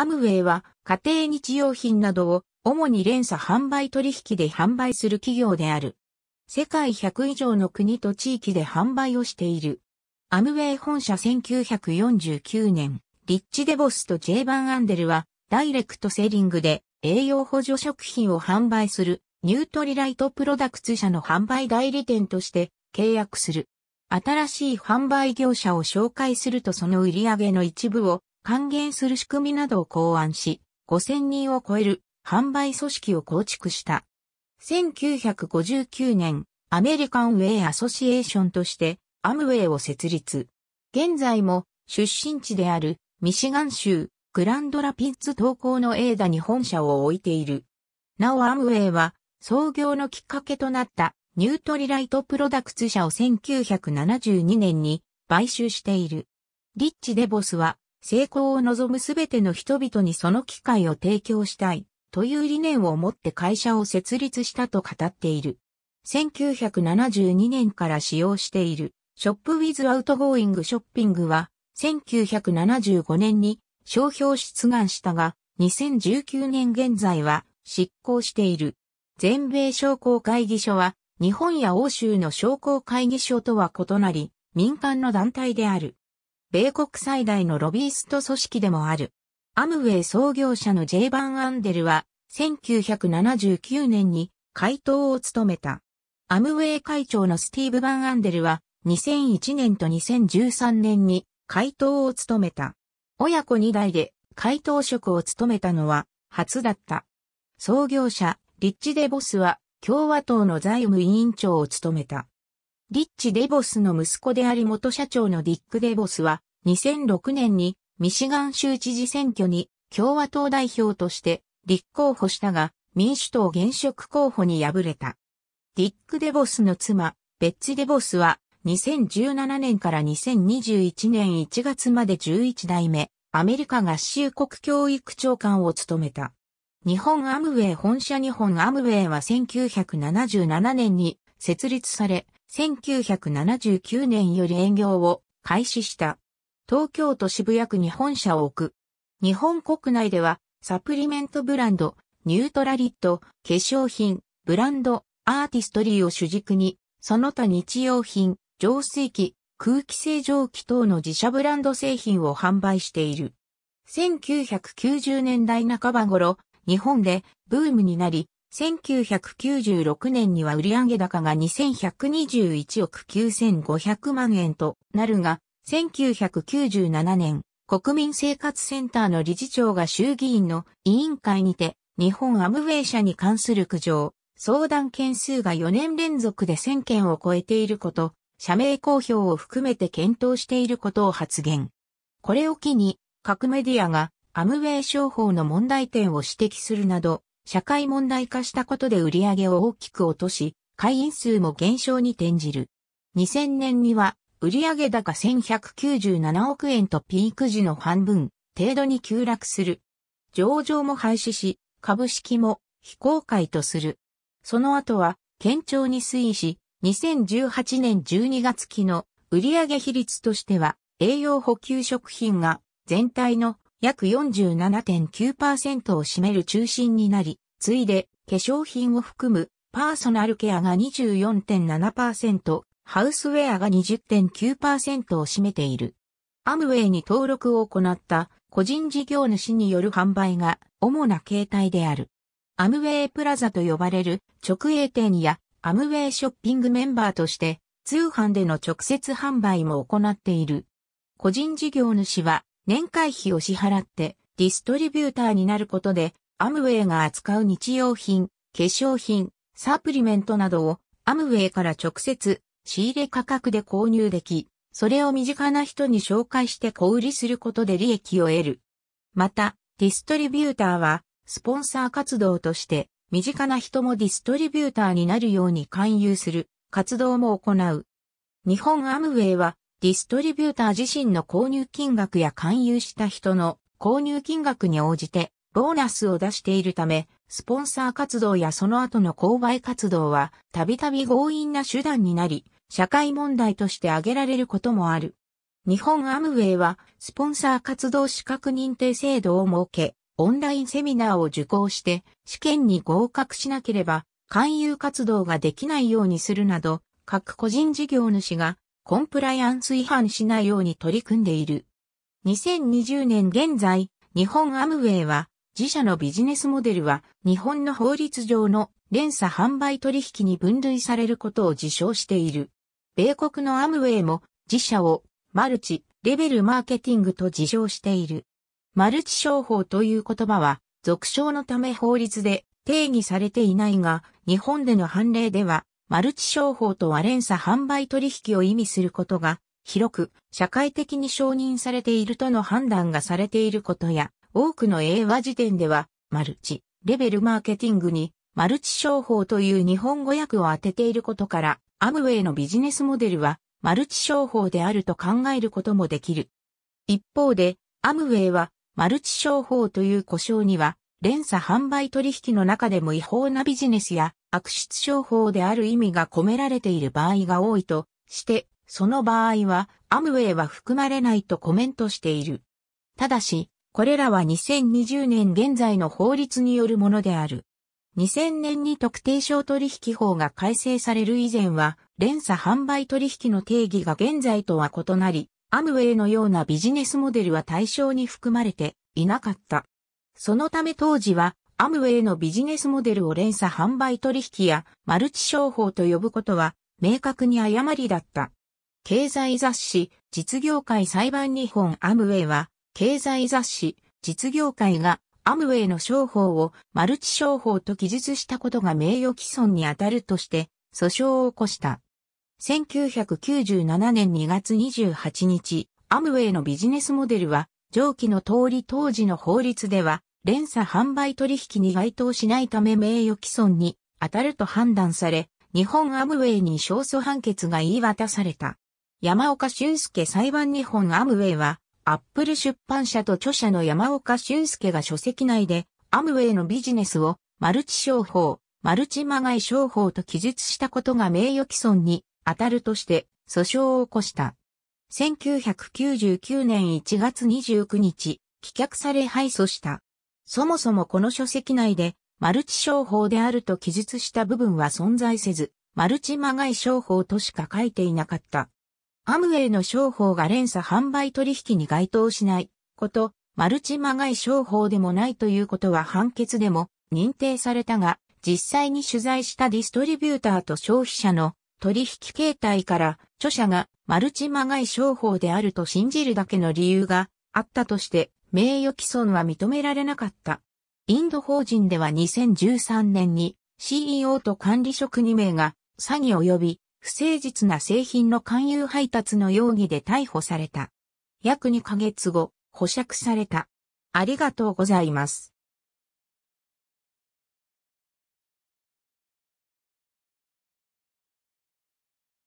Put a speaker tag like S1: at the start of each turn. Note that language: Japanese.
S1: アムウェイは家庭日用品などを主に連鎖販売取引で販売する企業である。世界100以上の国と地域で販売をしている。アムウェイ本社1949年、リッチ・デボスと J・ バン・アンデルはダイレクトセリングで栄養補助食品を販売するニュートリライトプロダクツ社の販売代理店として契約する。新しい販売業者を紹介するとその売り上げの一部を還元する仕組みなどを考案し、5000人を超える販売組織を構築した。1959年、アメリカンウェイアソシエーションとしてアムウェイを設立。現在も出身地であるミシガン州グランドラピッツ投稿のエーダに本社を置いている。なおアムウェイは創業のきっかけとなったニュートリライトプロダクツ社を1972年に買収している。リッチ・デボスは成功を望むすべての人々にその機会を提供したいという理念を持って会社を設立したと語っている。1972年から使用しているショップウィズアウトゴーイングショッピングは1975年に商標出願したが2019年現在は執行している。全米商工会議所は日本や欧州の商工会議所とは異なり民間の団体である。米国最大のロビースト組織でもある。アムウェイ創業者の J バン・アンデルは、1979年に会頭を務めた。アムウェイ会長のスティーブ・バン・アンデルは、2001年と2013年に会頭を務めた。親子2代で会頭職を務めたのは初だった。創業者、リッチ・デ・ボスは共和党の財務委員長を務めた。リッチ・デボスの息子であり元社長のディック・デボスは、2006年にミシガン州知事選挙に共和党代表として立候補したが、民主党現職候補に敗れた。ディック・デボスの妻、ベッチ・デボスは、2017年から2021年1月まで11代目、アメリカ合衆国教育長官を務めた。日本アムウェイ本社日本アムウェイは1977年に設立され、1979年より営業を開始した。東京都渋谷区に本社を置く。日本国内ではサプリメントブランド、ニュートラリット、化粧品、ブランド、アーティストリーを主軸に、その他日用品、浄水器、空気清浄機等の自社ブランド製品を販売している。1990年代半ば頃、日本でブームになり、1996年には売上高が2121億9500万円となるが、1997年、国民生活センターの理事長が衆議院の委員会にて、日本アムウェイ社に関する苦情、相談件数が4年連続で1000件を超えていること、社名公表を含めて検討していることを発言。これを機に、各メディアがアムウェイ商法の問題点を指摘するなど、社会問題化したことで売り上げを大きく落とし、会員数も減少に転じる。2000年には、売上高1197億円とピーク時の半分程度に急落する。上場も廃止し、株式も非公開とする。その後は、堅調に推移し、2018年12月期の売上比率としては、栄養補給食品が全体の約47.9%を占める中心になり、次いで化粧品を含むパーソナルケアが24.7%、ハウスウェアが20.9%を占めている。アムウェイに登録を行った個人事業主による販売が主な形態である。アムウェイプラザと呼ばれる直営店やアムウェイショッピングメンバーとして通販での直接販売も行っている。個人事業主は年会費を支払ってディストリビューターになることで、アムウェイが扱う日用品、化粧品、サプリメントなどをアムウェイから直接仕入れ価格で購入でき、それを身近な人に紹介して小売りすることで利益を得る。また、ディストリビューターは、スポンサー活動として、身近な人もディストリビューターになるように勧誘する活動も行う。日本アムウェイは、ディストリビューター自身の購入金額や勧誘した人の購入金額に応じてボーナスを出しているため、スポンサー活動やその後の購買活動はたびたび強引な手段になり、社会問題として挙げられることもある。日本アムウェイはスポンサー活動資格認定制度を設け、オンラインセミナーを受講して試験に合格しなければ勧誘活動ができないようにするなど、各個人事業主がコンプライアンス違反しないように取り組んでいる。2020年現在、日本アムウェイは、自社のビジネスモデルは、日本の法律上の連鎖販売取引に分類されることを自称している。米国のアムウェイも、自社を、マルチ、レベルマーケティングと自称している。マルチ商法という言葉は、俗称のため法律で定義されていないが、日本での判例では、マルチ商法とは連鎖販売取引を意味することが、広く社会的に承認されているとの判断がされていることや、多くの英和辞典では、マルチ、レベルマーケティングに、マルチ商法という日本語訳を当てていることから、アムウェイのビジネスモデルは、マルチ商法であると考えることもできる。一方で、アムウェイは、マルチ商法という故障には、連鎖販売取引の中でも違法なビジネスや悪質商法である意味が込められている場合が多いとして、その場合はアムウェイは含まれないとコメントしている。ただし、これらは2020年現在の法律によるものである。2000年に特定商取引法が改正される以前は、連鎖販売取引の定義が現在とは異なり、アムウェイのようなビジネスモデルは対象に含まれていなかった。そのため当時は、アムウェイのビジネスモデルを連鎖販売取引やマルチ商法と呼ぶことは明確に誤りだった。経済雑誌、実業界裁判日本アムウェイは、経済雑誌、実業界がアムウェイの商法をマルチ商法と記述したことが名誉毀損にあたるとして訴訟を起こした。1997年2月28日、アムウェイのビジネスモデルは上記の通り当時の法律では連鎖販売取引に該当しないため名誉毀損に当たると判断され、日本アムウェイに勝訴判決が言い渡された。山岡俊介裁判日本アムウェイは、アップル出版社と著者の山岡俊介が書籍内で、アムウェイのビジネスをマルチ商法、マルチまがい商法と記述したことが名誉毀損に当たるとして訴訟を起こした。1999年1月29日、棄却され敗訴した。そもそもこの書籍内で、マルチ商法であると記述した部分は存在せず、マルチまがい商法としか書いていなかった。アムウェイの商法が連鎖販売取引に該当しないこと、マルチまがい商法でもないということは判決でも認定されたが、実際に取材したディストリビューターと消費者の取引形態から著者がマルチまがい商法であると信じるだけの理由があったとして名誉毀損は認められなかった。インド法人では2013年に CEO と管理職2名が詐欺及び不誠実な製品の勧誘配達の容疑で逮捕された。約2ヶ月後、保釈された。ありがとうございます。